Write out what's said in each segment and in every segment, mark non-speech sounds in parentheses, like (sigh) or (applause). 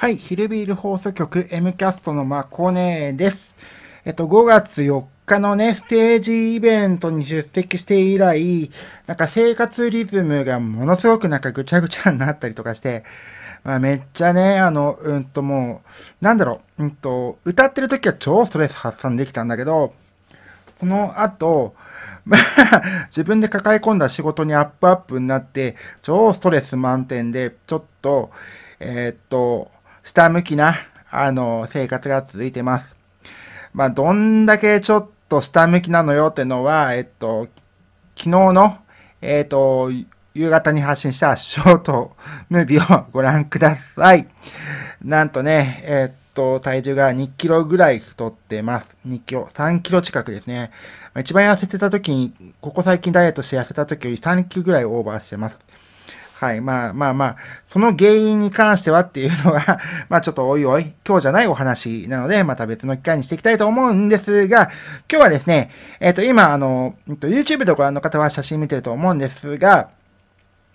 はい、ヒルビール放送局 M キャストのまこねです。えっと、5月4日のね、ステージイベントに出席して以来、なんか生活リズムがものすごくなんかぐちゃぐちゃになったりとかして、まあ、めっちゃね、あの、うんともう、なんだろう、うんと、歌ってる時は超ストレス発散できたんだけど、その後、まあ、自分で抱え込んだ仕事にアップアップになって、超ストレス満点で、ちょっと、えー、っと、下向きな、あの、生活が続いてます。まあ、どんだけちょっと下向きなのよってのは、えっと、昨日の、えっと、夕方に発信したショートムービーをご覧ください。なんとね、えっと、体重が2キロぐらい太ってます。2キロ、3キロ近くですね。一番痩せてた時に、ここ最近ダイエットして痩せた時より3キロぐらいオーバーしてます。はい。まあまあまあ、その原因に関してはっていうのは (laughs) まあちょっとおいおい、今日じゃないお話なので、また別の機会にしていきたいと思うんですが、今日はですね、えっ、ー、と、今、あの、YouTube でご覧の方は写真見てると思うんですが、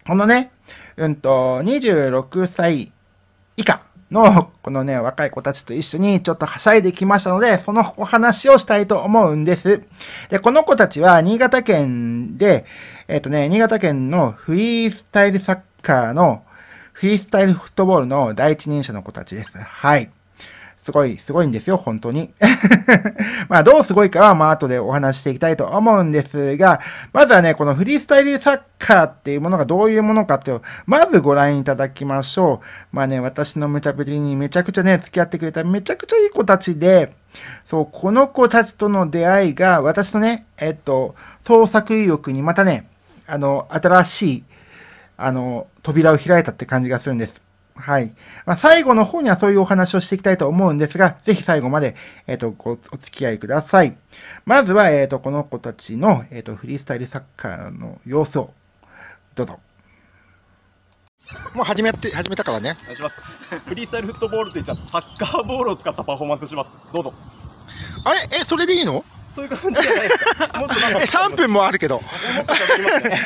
このね、うんと、26歳以下の、このね、若い子たちと一緒にちょっとはしゃいできましたので、そのお話をしたいと思うんです。で、この子たちは新潟県で、えっ、とね、新潟県のフリースタイルサッカーの、フリースタイルフットボールの第一人者の子たちです。はい。すごい、すごいんですよ、本当に。(laughs) まあ、どうすごいかは、まあ、後でお話していきたいと思うんですが、まずはね、このフリースタイルサッカーっていうものがどういうものかっていう、まずご覧いただきましょう。まあね、私の無茶ぶりにめちゃくちゃね、付き合ってくれためちゃくちゃいい子たちで、そう、この子たちとの出会いが、私のね、えっと、創作意欲にまたね、あの、新しい、あの、扉を開いたって感じがするんです。はい。まあ、最後の方にはそういうお話をしていきたいと思うんですが、ぜひ最後まで、えっ、ー、と、ご、お付き合いください。まずは、えっ、ー、と、この子たちの、えっ、ー、と、フリースタイルサッカーの様子を、どうぞ。もう始めて、始めたからね。お願いします。(laughs) フリースタイルフットボールと言っちゃう、サッカーボールを使ったパフォーマンスします。どうぞ。あれえ、それでいいのそういう感じじゃないもっとなんかえ、3分もあるけど。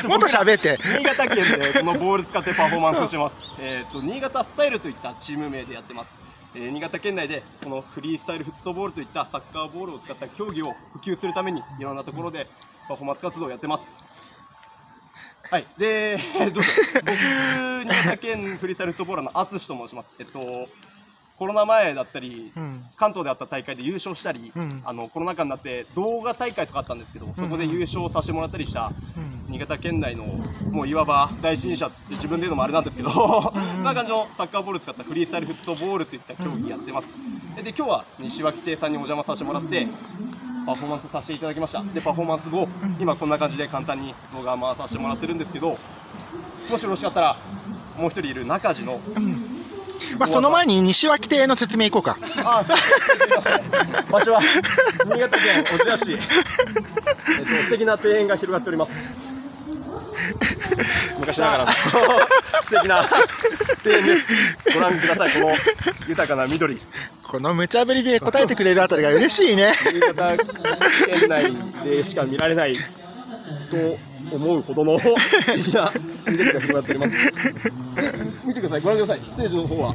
もっと喋って。新潟県でこのボール使ってパフォーマンスをします。えっと、新潟スタイルといったチーム名でやってます。えー新潟県内でこのフリースタイルフットボールといったサッカーボールを使った競技を普及するためにいろんなところでパフォーマンス活動をやってます。はい。で、どうぞ。僕、新潟県フリースタイルフットボールの淳と申します。えっと、コロナ前だったり、うん、関東であった大会で優勝したり、うん、あのコロナ禍になって動画大会とかあったんですけど、うん、そこで優勝させてもらったりした、新潟県内のもういわば第一人者って自分で言うのもあれなんですけど、(laughs) そんな感じのサッカーボール使ったフリースタイルフットボールといった競技やってます。で今日は西脇亭さんにお邪魔させてもらってパフォーマンスさせていただきましたでパフォーマンス後今こんな感じで簡単に動画回させてもらってるんですけどもしよろしかったらもう1人いる中地のまあ、その前に西脇邸の説明いこうか。場所は新潟県小千谷市、えっと、素敵な庭園が広がっております。昔ながらの素敵な庭園です。ご覧ください、この豊かな緑。この無茶ぶりで答えてくれるあたりが嬉しいね。新潟県内でしか見られないと思うほどの素敵 (laughs) な見れが始まっております。で見てください、ご覧ください、ステージの方は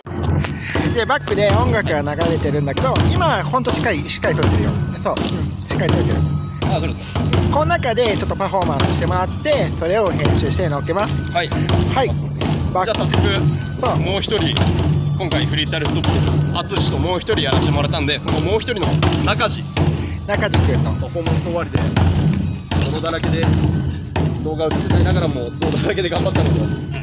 でバックで音楽が流れてるんだけど今はほんとしっかりしっかり撮れてるよそう、うん、しっかり撮れてるあ撮れたこの中でちょっとパフォーマンスしてもらってそれを編集して載っけますはいはいバックじゃあ早速もう一人今回フリースタイルフットボール淳ともう一人やらせてもらったんでそのもう一人の中地中地君とパフォーマンス終わりで泥だらけで動画を映せないながらも泥だらけで頑張ったのと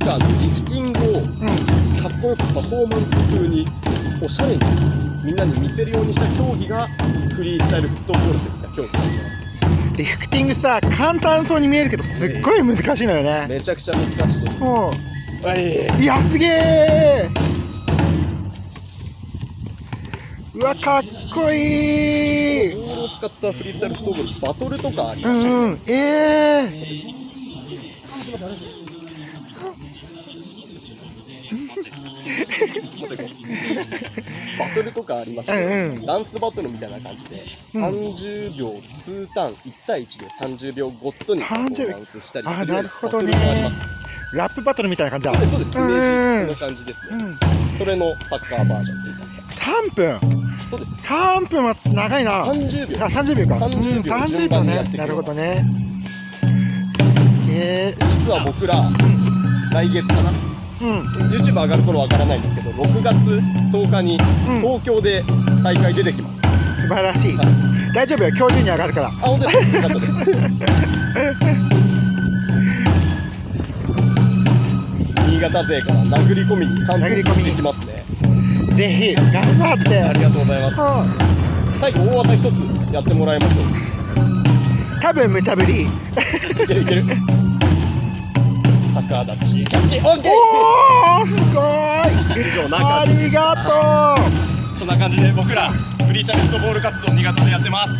リフティングをかっこよくパフォーマンス風におしゃれにみんなに見せるようにした競技がフリースタイルフットボールといった競技なんねリフティングさ簡単そうに見えるけどすっごい難しいのよね、めちゃくちゃ難しいですう、んい、いやすげえうわかっこいいボールを使ったフリースタイルフットボールバトルとかありましたうん、ええー (laughs) バトルとかありまして、うんうん、ダンスバトルみたいな感じで、30秒2ターン、1対1で30秒ごッとにダンスしたりするあなるほどねラップバトルみたいな感じだ。そうです、そうです。イメージ、こんな感じですね。うん、それのサッカーバージョンというか。3分そうです3分は長いな30秒あ30秒か30秒,、30秒ねなるほどねへえー、実は僕ら、来月かなうん、YouTube 上がる頃わからないんですけど6月10日に東京で大会出てきます、うん、素晴らしい、はい、大丈夫よ今日中に上がるからあ本当ですか (laughs) 新潟勢から殴り込みに関東に行きますねぜひ頑張ってありがとうございます、はあ、最後大技一つやってもらいましょう多分無茶ぶりいけるいけるカーだしガチオッケーおーすごいありがとうそんな感じで僕らフリーチャレンジとボール活動新月でやってます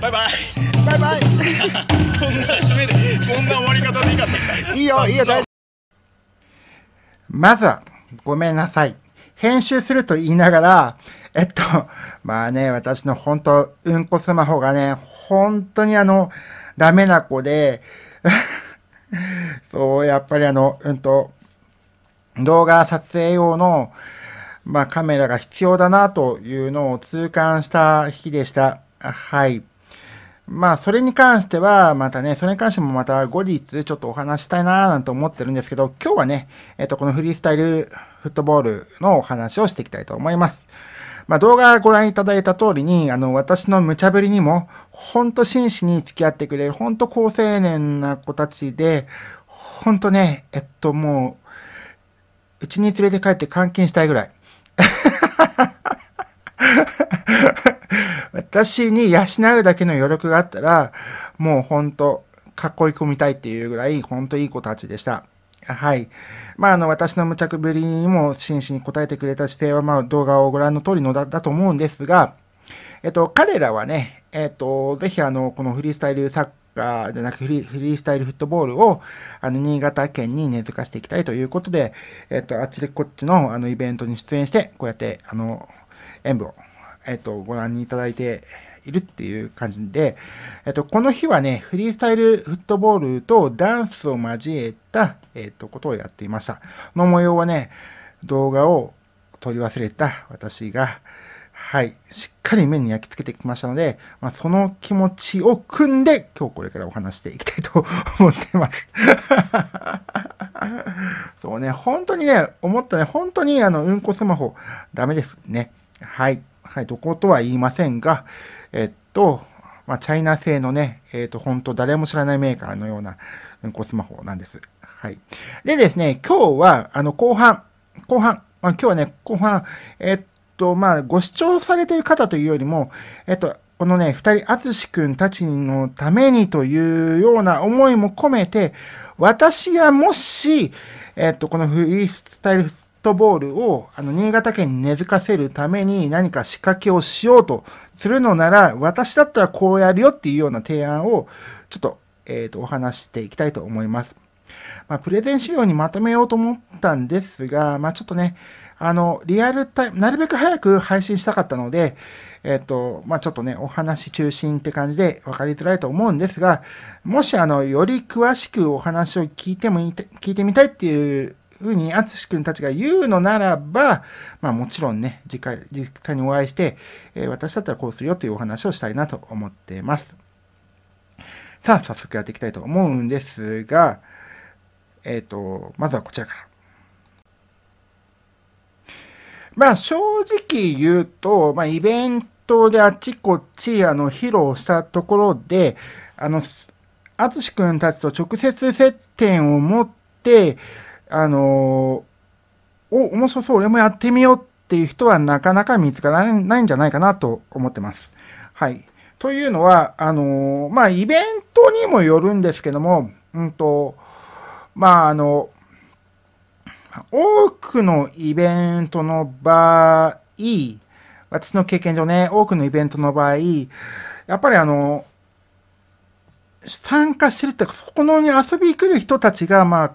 バイバイバイバイ (laughs) こんな締めでこんな終わり方でいいかったいいよいいよ大丈夫まずはごめんなさい編集すると言いながらえっとまあね私の本当うんこスマホがね本当にあのダメな子で (laughs) (laughs) そう、やっぱりあの、うんと、動画撮影用の、まあ、カメラが必要だなというのを痛感した日でした。はい。まあ、それに関しては、またね、それに関してもまた後日ちょっとお話したいなぁなんて思ってるんですけど、今日はね、えっと、このフリースタイルフットボールのお話をしていきたいと思います。まあ、動画ご覧いただいた通りに、あの、私の無茶ぶりにも、ほんと真摯に付き合ってくれる、ほんと高青年な子たちで、ほんとね、えっと、もう、うちに連れて帰って監禁したいぐらい。(laughs) 私に養うだけの余力があったら、もうほんと、こいい子みたいっていうぐらい、ほんといい子たちでした。はい。まあ、あの、私の無茶ぶりにも真摯に答えてくれた姿勢は、まあ、動画をご覧の通りのだだと思うんですが、えっと、彼らはね、えっと、ぜひ、あの、このフリースタイルサッカーじゃなくフリースタイルフットボールを、あの、新潟県に根付かしていきたいということで、えっと、あっちでこっちの、あの、イベントに出演して、こうやって、あの、演舞を、えっと、ご覧にいただいているっていう感じで、えっと、この日はね、フリースタイルフットボールとダンスを交えた、えっと、ことをやっていました。の模様はね、動画を撮り忘れた私が、はい、しっかり目に焼き付けてきましたので、まあ、その気持ちを組んで、今日これからお話していきたいと思ってます。(laughs) そうね、本当にね、思ったね、本当にあの、うんこスマホ、ダメですね。はい。はい、どことは言いませんが、えっと、まあ、チャイナ製のね、えっ、と、本当誰も知らないメーカーのような、うん、こスマホなんです。はい。でですね、今日は、あの、後半、後半、まあ、今日はね、後半、えっと、まあ、ご視聴されている方というよりも、えっと、このね、二人、淳くんたちのためにというような思いも込めて、私がもし、えっと、このフリースタイルトボールをあの新潟県に根付かせるために何か仕掛けをしようとするのなら、私だったらこうやるよっていうような提案をちょっと,、えー、とお話していきたいと思います。まあ、プレゼン資料にまとめようと思ったんですが、まあ、ちょっとね、あの、リアルタイム、なるべく早く配信したかったので、えっ、と、まあ、ちょっとね、お話中心って感じで分かりづらいと思うんですが、もし、あの、より詳しくお話を聞いてもいい、聞いてみたいっていうふうに淳君たちが言うのならば、まあもちろんね、次回、実際にお会いして、えー、私だったらこうするよというお話をしたいなと思っています。さあ、早速やっていきたいと思うんですが、えっ、ー、と、まずはこちらから。まあ正直言うと、まあイベントであちこちあの披露したところで、あの、あつしくんたちと直接接点を持って、あのー、お、面白そう、俺もやってみようっていう人はなかなか見つからないんじゃないかなと思ってます。はい。というのは、あのー、まあ、イベントにもよるんですけども、うんと、まあ、あの、多くのイベントの場合、私の経験上ね、多くのイベントの場合、やっぱりあの、参加してるって、そこのに遊びに来る人たちが、まあ、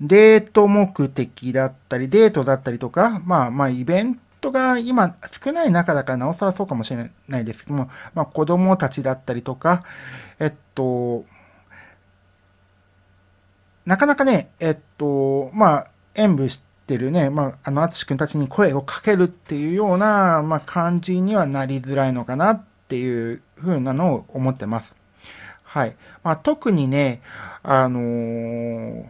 デート目的だったり、デートだったりとか、まあまあイベントが今少ない中だからなおさらそうかもしれないですけども、まあ子供たちだったりとか、えっと、なかなかね、えっと、まあ演舞して、るね、まあ、あの、淳君たちに声をかけるっていうような、まあ、感じにはなりづらいのかなっていう風なのを思ってます。はい。まあ、特にね、あのー、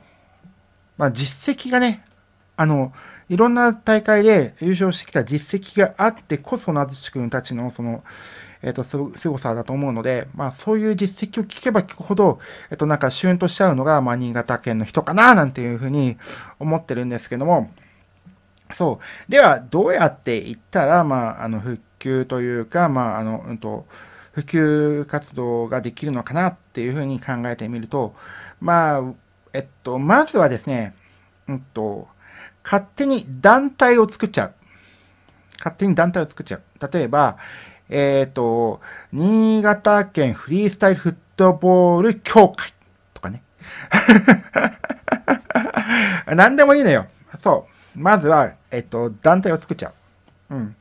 まあ、実績がね、あの、いろんな大会で優勝してきた実績があってこそ、なずしんたちのその、えっ、ー、と、す凄さだと思うので、まあ、そういう実績を聞けば聞くほど、えっ、ー、と、なんか、シュンとしちゃうのが、まあ、新潟県の人かな、なんていうふうに思ってるんですけども、そう。では、どうやっていったら、まあ、あの、復旧というか、まあ、あの、うんと、普及活動ができるのかなっていうふうに考えてみると、まあ、えっと、まずはですね、うんと、勝手に団体を作っちゃう。勝手に団体を作っちゃう。例えば、えっ、ー、と、新潟県フリースタイルフットボール協会とかね。(laughs) 何でもいいのよ。そう。まずは、えっ、ー、と、団体を作っちゃう。うん。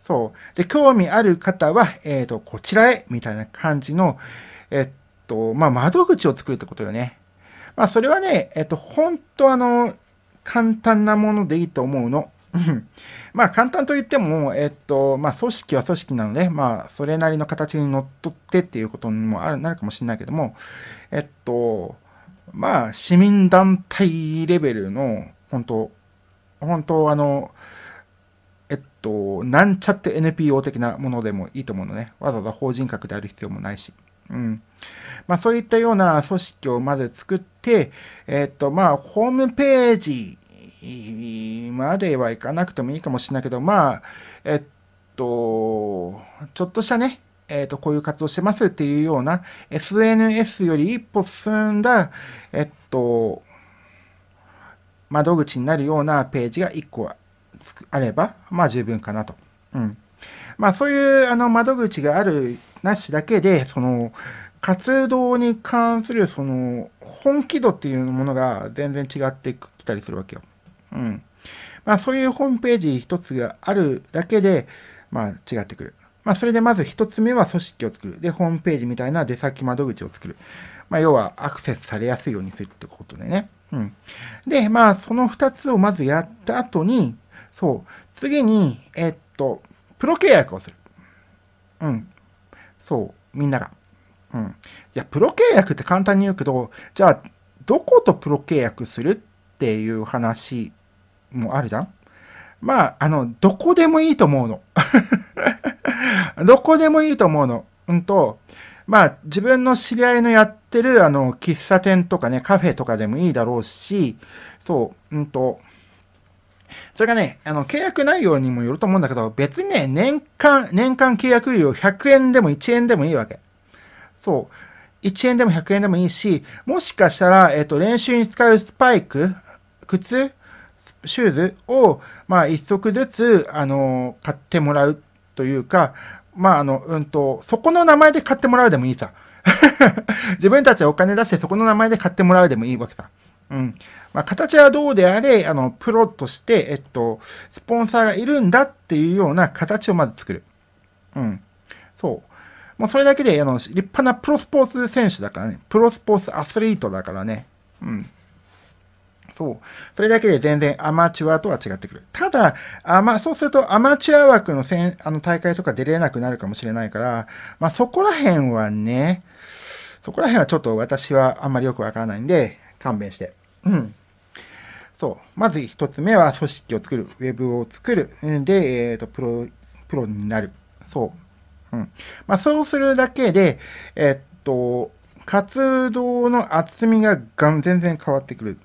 そう。で、興味ある方は、えっ、ー、と、こちらへ、みたいな感じの、えっと、まあ、窓口を作るってことよね。まあ、それはね、えっと、ほんとあの、簡単なものでいいと思うの。まあ簡単と言っても、えっと、まあ組織は組織なので、まあそれなりの形にのっとってっていうことにもある、なるかもしれないけども、えっと、まあ市民団体レベルの、本当本当あの、えっと、なんちゃって NPO 的なものでもいいと思うのね。わざわざ法人格である必要もないし。うんまあ、そういったような組織をまず作って、えっとまあ、ホームページまではいかなくてもいいかもしれないけど、まあ、えっと、ちょっとしたね、えっと、こういう活動してますっていうような、SNS より一歩進んだ、えっと、窓口になるようなページが一個あれば、まあ十分かなと。うん。まあそういうあの窓口があるなしだけで、その、活動に関する、その、本気度っていうものが全然違ってきたりするわけよ。うん。まあ、そういうホームページ一つがあるだけで、まあ、違ってくる。まあ、それでまず一つ目は組織を作る。で、ホームページみたいな出先窓口を作る。まあ、要はアクセスされやすいようにするってことでね。うん。で、まあ、その二つをまずやった後に、そう、次に、えっと、プロ契約をする。うん。そう、みんなが。うん。いや、プロ契約って簡単に言うけど、じゃあ、どことプロ契約するっていう話もあるじゃんまあ、あの、どこでもいいと思うの。(laughs) どこでもいいと思うの。うんと、まあ、自分の知り合いのやってる、あの、喫茶店とかね、カフェとかでもいいだろうし、そう、うんと、それがね、あの、契約内容にもよると思うんだけど、別にね、年間、年間契約料100円でも1円でもいいわけ。そう。1円でも100円でもいいし、もしかしたら、えっと、練習に使うスパイク、靴、シューズを、まあ、一足ずつ、あの、買ってもらうというか、まあ、あの、うんと、そこの名前で買ってもらうでもいいさ。(laughs) 自分たちはお金出してそこの名前で買ってもらうでもいいわけさ。うん。まあ、形はどうであれ、あの、プロとして、えっと、スポンサーがいるんだっていうような形をまず作る。うん。そう。もうそれだけで、あの、立派なプロスポーツ選手だからね。プロスポーツアスリートだからね。うん。そう。それだけで全然アマチュアとは違ってくる。ただ、あまあ、そうするとアマチュア枠のせんあの大会とか出れなくなるかもしれないから、まあ、そこら辺はね、そこら辺はちょっと私はあんまりよくわからないんで、勘弁して。うん。そう。まず一つ目は組織を作る、ウェブを作る。で、えっ、ー、と、プロ、プロになる。そう。うん。まあ、そうするだけで、えー、っと、活動の厚みがが全然変わってくる。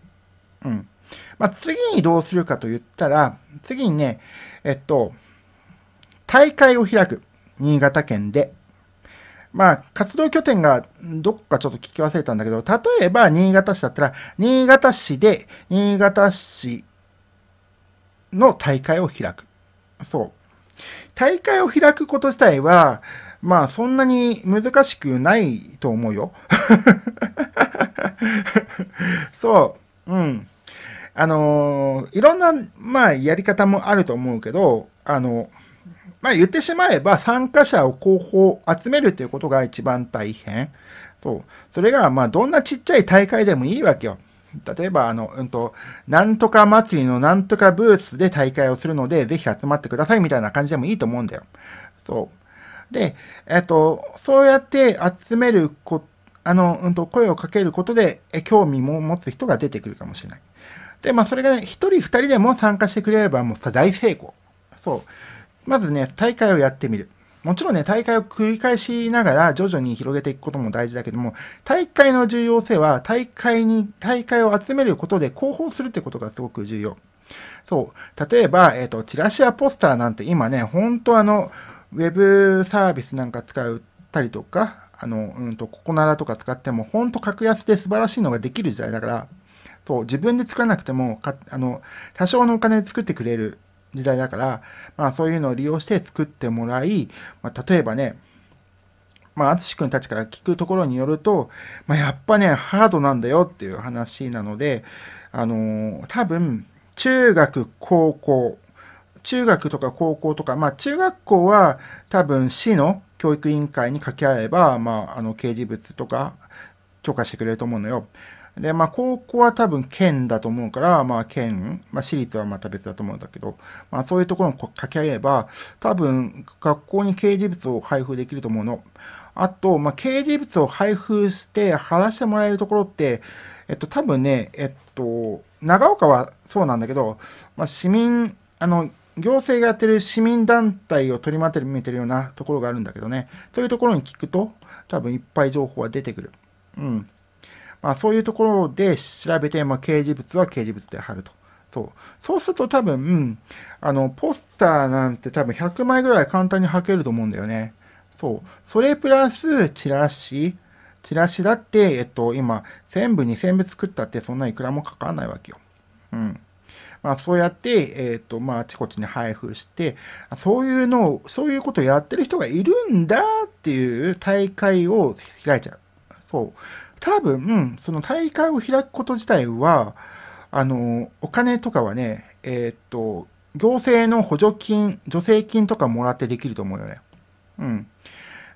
うん。まあ、次にどうするかと言ったら、次にね、えっと、大会を開く。新潟県で。まあ、活動拠点がどっかちょっと聞き忘れたんだけど、例えば新潟市だったら、新潟市で、新潟市の大会を開く。そう。大会を開くこと自体は、まあ、そんなに難しくないと思うよ。(laughs) そう。うん。あのー、いろんな、まあ、やり方もあると思うけど、あの、まあ言ってしまえば参加者を候補集めるということが一番大変。そう。それがまあどんなちっちゃい大会でもいいわけよ。例えば、あの、うんと、なんとか祭りのなんとかブースで大会をするので、ぜひ集まってくださいみたいな感じでもいいと思うんだよ。そう。で、えっと、そうやって集めるこ、あの、うんと、声をかけることで、え興味も持つ人が出てくるかもしれない。で、まあ、それがね、一人二人でも参加してくれれば、もうさ、大成功。そう。まずね、大会をやってみる。もちろんね、大会を繰り返しながら徐々に広げていくことも大事だけども、大会の重要性は、大会に、大会を集めることで広報するってことがすごく重要。そう。例えば、えっ、ー、と、チラシやポスターなんて今ね、本当あの、ウェブサービスなんか使ったりとか、あの、うんと、ココナラとか使っても、ほんと格安で素晴らしいのができる時代だから、そう、自分で作らなくても、かあの、多少のお金で作ってくれる時代だから、まあそういうのを利用して作ってもらい、まあ、例えばね、まあ、淳君たちから聞くところによると、まあ、やっぱね、ハードなんだよっていう話なので、あのー、多分、中学、高校、中学とか高校とか、まあ、中学校は多分市の教育委員会に掛け合えば、まあ、あの、掲示物とか許可してくれると思うのよ。で、まあ、高校は多分県だと思うから、まあ、県、まあ、私立はまた別だと思うんだけど、まあ、そういうところを掛け合えば、多分、学校に掲示物を配布できると思うの。あと、まあ、掲示物を配布して貼らせてもらえるところって、えっと、多分ね、えっと、長岡はそうなんだけど、まあ、市民、あの、行政がやってる市民団体を取りまとめてるようなところがあるんだけどね、そういうところに聞くと、多分いっぱい情報は出てくる。うん。まあ、そういうところで調べて、まあ、掲示物は掲示物で貼ると。そう。そうすると多分、うん、あの、ポスターなんて多分100枚ぐらい簡単に履けると思うんだよね。そう。それプラス、チラシ。チラシだって、えっと、今、1000部、2000部作ったって、そんないくらもかかんないわけよ。うん。まあ、そうやって、えっ、と、まあ、あちこちに配布して、そういうのを、そういうことをやってる人がいるんだっていう大会を開いちゃう。そう。多分、その大会を開くこと自体は、あの、お金とかはね、えー、っと、行政の補助金、助成金とかもらってできると思うよね。うん。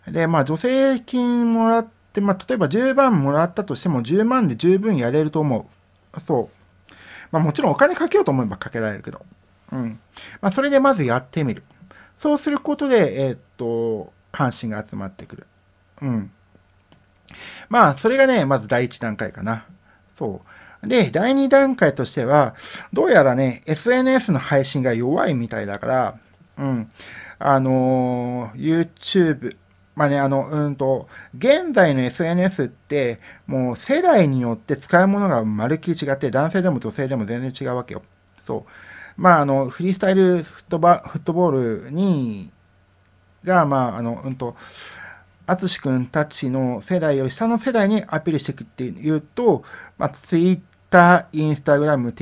で、まあ、助成金もらって、まあ、例えば10万もらったとしても、10万で十分やれると思う。そう。まあ、もちろんお金かけようと思えばかけられるけど。うん。まあ、それでまずやってみる。そうすることで、えー、っと、関心が集まってくる。うん。まあ、それがね、まず第一段階かな。そう。で、第二段階としては、どうやらね、SNS の配信が弱いみたいだから、うん。あのー、YouTube、まあね、あの、うんと、現在の SNS って、もう世代によって使うものがまるっきり違って、男性でも女性でも全然違うわけよ。そう。まあ、あの、フリースタイルフットバフットボールに、が、まあ、あの、うんと、淳君たちの世代より下の世代にアピールしていくっていうと、まあ、Twitter、Instagram、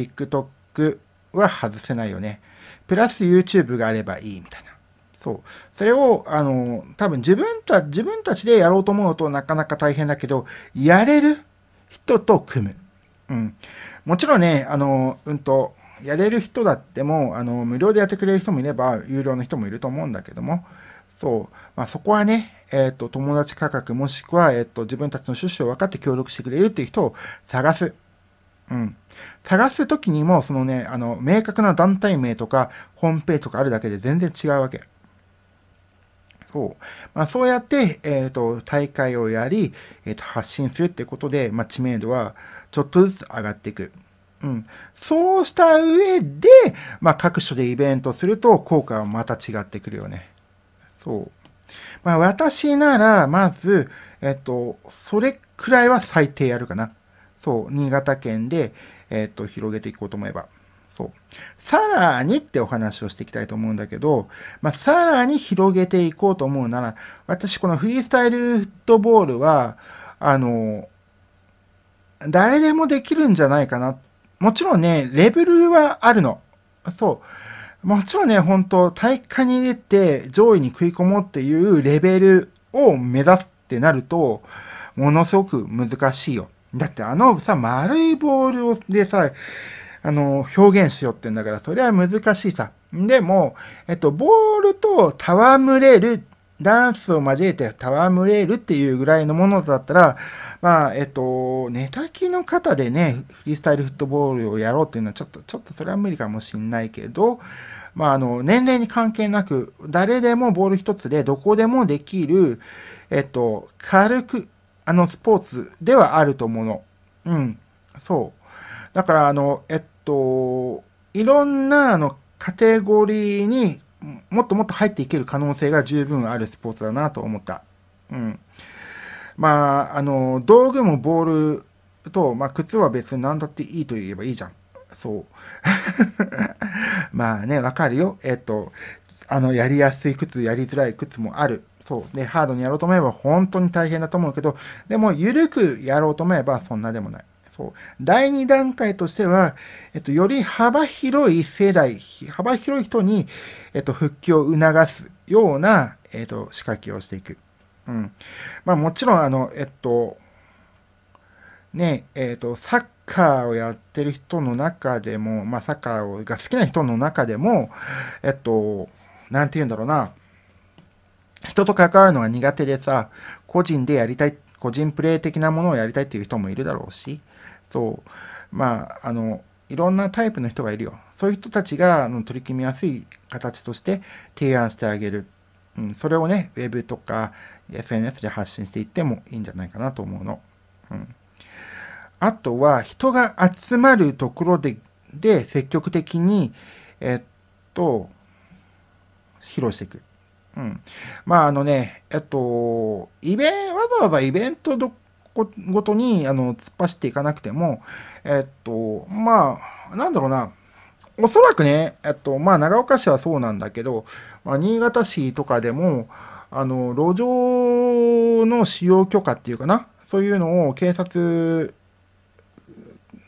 TikTok は外せないよね。プラス YouTube があればいいみたいな。そう。それを、あの、多分自分た、自分たちでやろうと思うとなかなか大変だけど、やれる人と組む。うん。もちろんね、あの、うんと、やれる人だっても、あの、無料でやってくれる人もいれば、有料の人もいると思うんだけども、そう。まあ、そこはね、えっ、ー、と、友達価格もしくは、えっ、ー、と、自分たちの趣旨を分かって協力してくれるっていう人を探す。うん。探すときにも、そのね、あの、明確な団体名とか、ホームページとかあるだけで全然違うわけ。そう。まあ、そうやって、えっ、ー、と、大会をやり、えっ、ー、と、発信するってことで、まあ、知名度はちょっとずつ上がっていく。うん。そうした上で、まあ、各所でイベントすると、効果はまた違ってくるよね。そう。まあ私なら、まず、えっと、それくらいは最低やるかな。そう、新潟県で、えっと、広げていこうと思えば。そう。さらにってお話をしていきたいと思うんだけど、まあ、さらに広げていこうと思うなら、私このフリースタイルフットボールは、あの、誰でもできるんじゃないかな。もちろんね、レベルはあるの。そう。もちろんね、本当大会に出て上位に食い込もうっていうレベルを目指すってなると、ものすごく難しいよ。だってあのさ、丸いボールをでさ、あの、表現しようってんだから、それは難しいさ。でも、えっと、ボールと戯れるダンスを交えて戯れるっていうぐらいのものだったら、まあ、えっと、寝たきの方でね、フリースタイルフットボールをやろうっていうのはちょっと、ちょっとそれは無理かもしんないけど、まあ、あの、年齢に関係なく、誰でもボール一つでどこでもできる、えっと、軽く、あの、スポーツではあると思うの。うん。そう。だから、あの、えっと、いろんな、あの、カテゴリーにもっともっと入っていける可能性が十分あるスポーツだなと思った。うん。まあ、あの、道具もボールと、まあ、靴は別に何だっていいと言えばいいじゃん。そう。(laughs) まあね、わかるよ。えっと、あの、やりやすい靴、やりづらい靴もある。そう。で、ハードにやろうと思えば本当に大変だと思うけど、でも、ゆるくやろうと思えばそんなでもない。そう第2段階としては、えっと、より幅広い世代、幅広い人に、えっと、復帰を促すような、えっと、仕掛けをしていく。うん。まあ、もちろん、あの、えっと、ね、えっと、サッカーをやってる人の中でも、まあ、サッカーが好きな人の中でも、えっと、なんて言うんだろうな、人と関わるのが苦手でさ、個人でやりたい、個人プレイ的なものをやりたいっていう人もいるだろうし、そうまああのいろんなタイプの人がいるよそういう人たちが取り組みやすい形として提案してあげる、うん、それをねウェブとか SNS で発信していってもいいんじゃないかなと思うの、うん、あとは人が集まるところでで積極的にえっと披露していくうん。まああのね、えっと、イベント、わざわざイベントどごとにあの突っ走っていかなくても、えっと、まあ、なんだろうな、おそらくね、えっと、まあ、長岡市はそうなんだけど、まあ、新潟市とかでも、あの、路上の使用許可っていうかな、そういうのを警察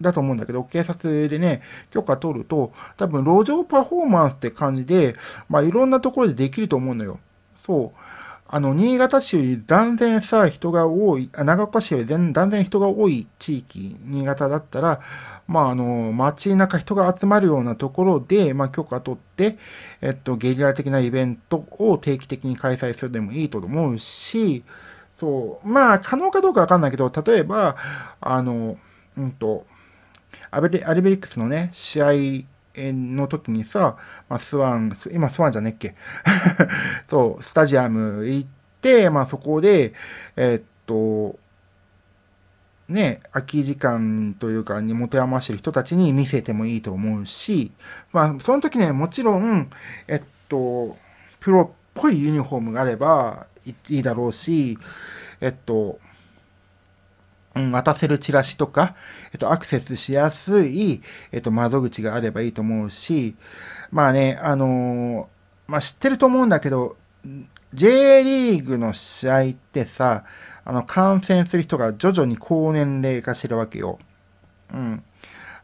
だと思うんだけど、警察でね、許可取ると、多分、路上パフォーマンスって感じで、まあ、いろんなところでできると思うのよ。そう。あの、新潟市より断然さ、人が多い、長岡市より断然人が多い地域、新潟だったら、まあ、あの、街中人が集まるようなところで、まあ、許可取って、えっと、ゲリラ的なイベントを定期的に開催するでもいいと思うし、そう、まあ、可能かどうかわかんないけど、例えば、あの、うんと、アベリアルベリックスのね、試合の時にさ、まあ、スワン、今スワンじゃねっけ (laughs) そう、スタジアム行って、まあそこで、えー、っと、ね、空き時間というかに持て余してる人たちに見せてもいいと思うし、まあその時ね、もちろん、えっと、プロっぽいユニフォームがあればいいだろうし、えっと、うん、渡せるチラシとか、えっと、アクセスしやすい、えっと、窓口があればいいと思うし、まあね、あのー、まあ、知ってると思うんだけど、J リーグの試合ってさ、あの、感染する人が徐々に高年齢化してるわけよ。うん。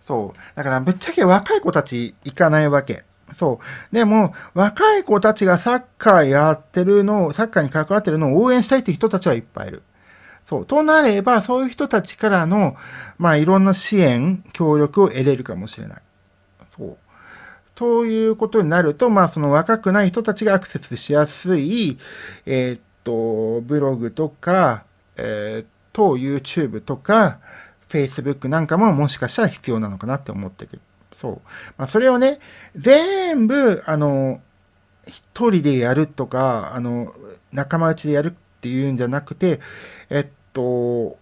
そう。だから、ぶっちゃけ若い子たち行かないわけ。そう。でも、若い子たちがサッカーやってるのを、サッカーに関わってるのを応援したいって人たちはいっぱいいる。そう。となれば、そういう人たちからの、まあ、いろんな支援、協力を得れるかもしれない。そう。ということになると、まあ、その若くない人たちがアクセスしやすい、えー、っと、ブログとか、えー、っと、YouTube とか、Facebook なんかももしかしたら必要なのかなって思ってくる。そう。まあ、それをね、全部、あの、一人でやるとか、あの、仲間内でやるっていうんじゃなくて、えっと、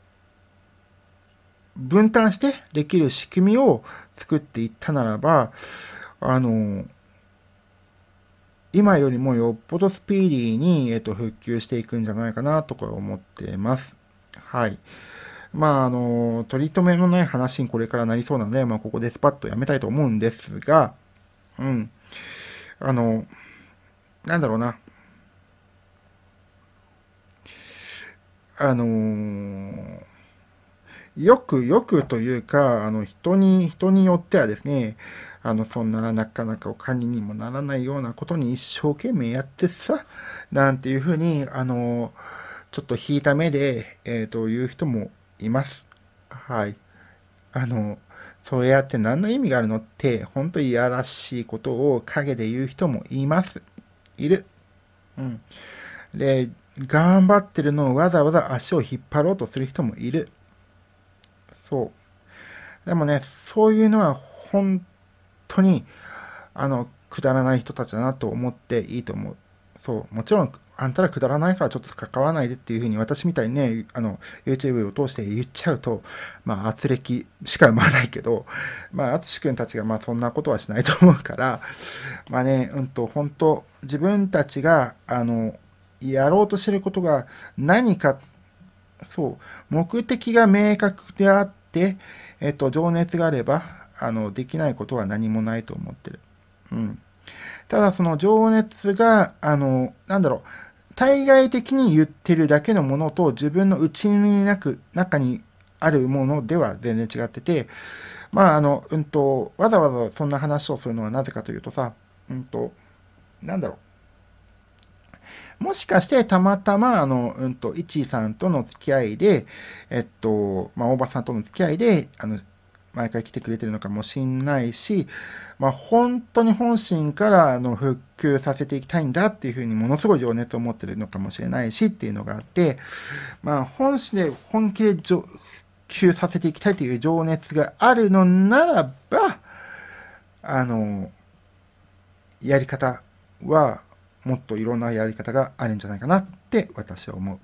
分担してできる仕組みを作っていったならば、あの、今よりもよっぽどスピーディーに、えっと、復旧していくんじゃないかなとか思ってます。はい。まあ、あの、取り留めのない話にこれからなりそうなので、まあ、ここでスパッとやめたいと思うんですが、うん。あの、なんだろうな。あのー、よくよくというか、あの、人に、人によってはですね、あの、そんななかなかお金にもならないようなことに一生懸命やってさ、なんていうふうに、あのー、ちょっと引いた目で、えー、と、言う人もいます。はい。あの、それやって何の意味があるのって、ほんといやらしいことを陰で言う人もいます。いる。うん。で、頑張ってるのをわざわざ足を引っ張ろうとする人もいる。そう。でもね、そういうのは本当に、あの、くだらない人たちだなと思っていいと思う。そう。もちろん、あんたらくだらないからちょっと関わらないでっていうふうに私みたいにね、あの、YouTube を通して言っちゃうと、まあ、圧力しか生まないけど、まあ、淳んたちがまあ、そんなことはしないと思うから、まあね、うんと、本当自分たちが、あの、やろうとしてることが何か、そう、目的が明確であって、えっと、情熱があれば、あの、できないことは何もないと思ってる。うん。ただ、その情熱が、あの、なんだろう、対外的に言ってるだけのものと自分の内になく、中にあるものでは全然違ってて、まあ、あの、うんと、わざわざそんな話をするのはなぜかというとさ、うんと、なんだろう、もしかしてたまたま、あの、うんと、いちさんとの付き合いで、えっと、まあ、大場さんとの付き合いで、あの、毎回来てくれてるのかもしんないし、まあ、本当に本心からあの復旧させていきたいんだっていうふうにものすごい情熱を持ってるのかもしれないしっていうのがあって、まあ、本心で本気で復旧させていきたいという情熱があるのならば、あの、やり方はもっといろんなやり方があるんじゃないかなって私は思う。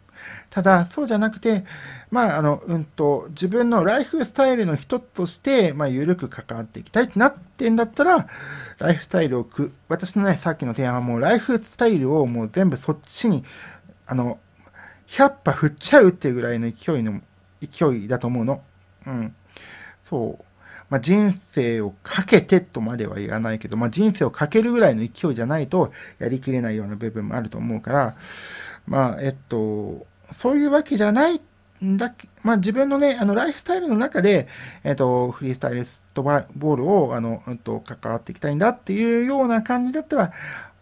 ただ、そうじゃなくて、まあ、あの、うんと、自分のライフスタイルの一つとして、まあ、緩く関わっていきたいってなってんだったら、ライフスタイルをく、私のね、さっきの提案はもう、ライフスタイルをもう全部そっちに、あの、100波振っちゃうっていうぐらいの勢いの、勢いだと思うの。うん。そう。まあ、人生をかけてとまでは言わないけど、まあ、人生をかけるぐらいの勢いじゃないとやりきれないような部分もあると思うから、まあ、えっと、そういうわけじゃないんだまあ、自分のね、あの、ライフスタイルの中で、えっと、フリースタイルストボールを、あの、うんと、関わっていきたいんだっていうような感じだったら、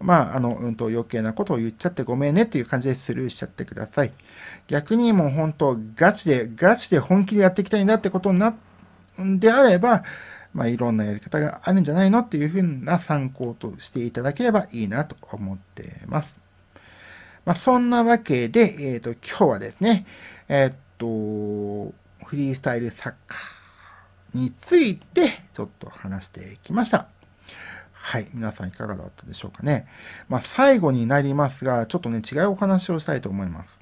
まあ、あの、うんと、余計なことを言っちゃってごめんねっていう感じでスルーしちゃってください。逆にもう本当、ガチで、ガチで本気でやっていきたいんだってことになって、であれば、まあ、いろんなやり方があるんじゃないのっていうふうな参考としていただければいいなと思ってます。まあ、そんなわけで、えっ、ー、と、今日はですね、えっ、ー、と、フリースタイルサッカーについてちょっと話してきました。はい。皆さんいかがだったでしょうかね。まあ、最後になりますが、ちょっとね、違うお話をしたいと思います。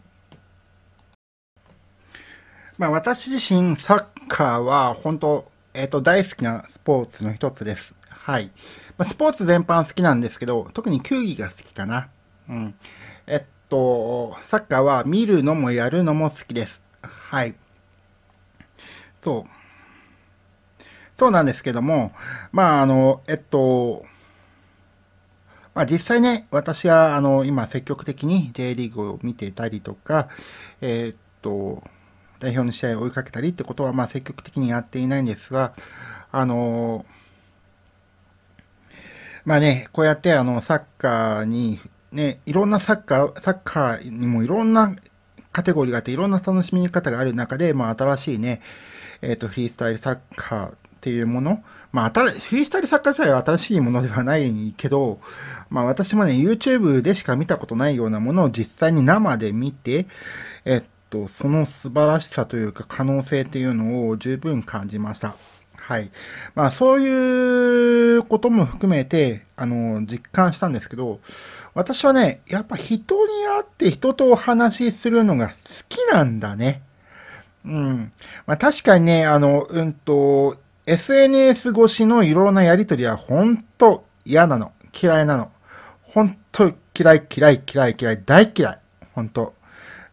まあ、私自身、サッカーは本当、えっ、ー、と、大好きなスポーツの一つです。はい。まあ、スポーツ全般好きなんですけど、特に球技が好きかな。うん。えっと、サッカーは見るのもやるのも好きです。はい。そう。そうなんですけども、まあ、あの、えっと、まあ、実際ね、私は、あの、今、積極的に J リーグを見ていたりとか、えっと、代表の試合を追いかけたりってことは、まあ、積極的にやっていないんですが、あのまあね、こうやってあのサッカーに、ね、いろんなサッカー、サッカーにもいろんなカテゴリーがあって、いろんな楽しみ方がある中で、まあ、新しいね、えっ、ー、と、フリースタイルサッカーっていうもの、まあ、新フリースタイルサッカー自体は新しいものではないけど、まあ、私もね、YouTube でしか見たことないようなものを実際に生で見て、えっ、と、その素晴らしさというか可能性っていうのを十分感じました。はい。まあ、そういうことも含めて、あの、実感したんですけど、私はね、やっぱ人に会って人とお話しするのが好きなんだね。うん。まあ、確かにね、あの、うんと、SNS 越しのいろんなやりとりは本当嫌なの。嫌いなの。本当嫌い嫌い嫌い嫌い大嫌い。本当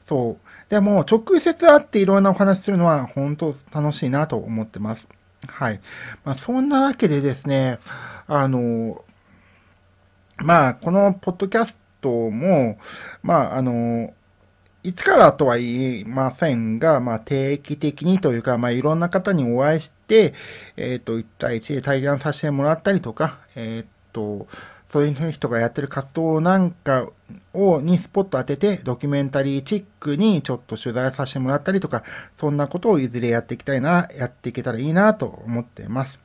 そう。でも、直接会っていろんなお話するのは本当楽しいなと思ってます。はい。まあ、そんなわけでですね、あの、まあ、このポッドキャストも、まあ、あの、いつからとは言いませんが、まあ、定期的にというか、まあ、いろんな方にお会いして、えっ、ー、と、1対1で対談させてもらったりとか、えっ、ー、と、そういう人がやってる活動なんかを、にスポット当てて、ドキュメンタリーチックにちょっと取材させてもらったりとか、そんなことをいずれやっていきたいな、やっていけたらいいなと思っています。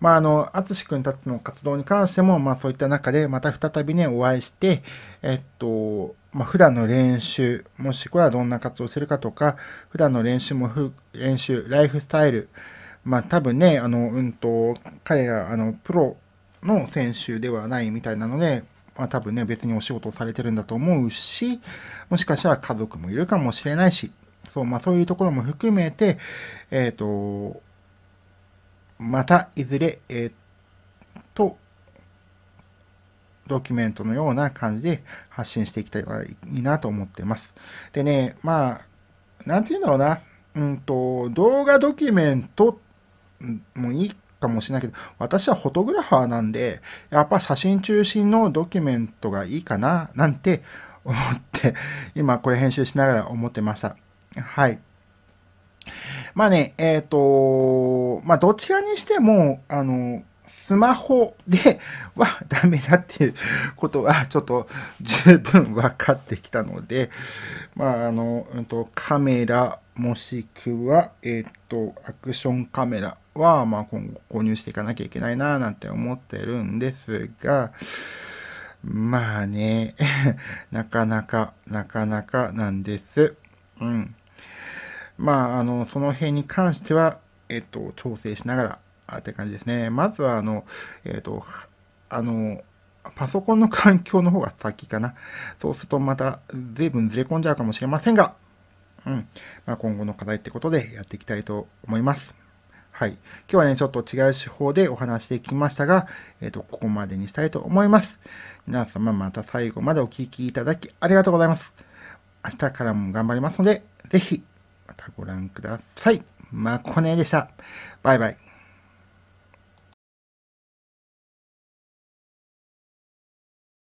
まあ、あの、淳つくんたちの活動に関しても、まあそういった中で、また再びね、お会いして、えっと、まあ、普段の練習、もしくはどんな活動してるかとか、普段の練習もふ、練習、ライフスタイル、まあ多分ね、あの、うんと、彼ら、あの、プロの選手ではないみたいなので、まあ、多分ね、別にお仕事をされてるんだと思うし、もしかしたら家族もいるかもしれないし、そう、まあそういうところも含めて、えっ、ー、と、またいずれ、えっ、ー、と、ドキュメントのような感じで発信していきたいなと思ってます。でね、まあ、なんて言うんだろうな、うんと、動画ドキュメントもいいかもしれないけど、私はフォトグラファーなんで、やっぱ写真中心のドキュメントがいいかな、なんて思って、今これ編集しながら思ってました。はい。まあね、えっ、ー、と、まあどちらにしても、あの、スマホではダメだっていうことはちょっと十分分かってきたので、(laughs) まあ、あの、うんと、カメラもしくは、えっ、ー、と、アクションカメラは、まあ、今後購入していかなきゃいけないな、なんて思ってるんですが、まあね、(laughs) なかなか、なかなかなんです。うん。まあ、あの、その辺に関しては、えっと、調整しながらって感じですね。まずは、あの、えっ、ー、と、あの、パソコンの環境の方が先かな。そうするとまた随分ずれ込んじゃうかもしれませんが、うん。まあ、今後の課題ってことでやっていきたいと思います。はい。今日はね、ちょっと違う手法でお話してきましたが、えっ、ー、と、ここまでにしたいと思います。皆様また最後までお聴きいただきありがとうございます。明日からも頑張りますので、ぜひ、またご覧ください。まこねでした。バイバイ。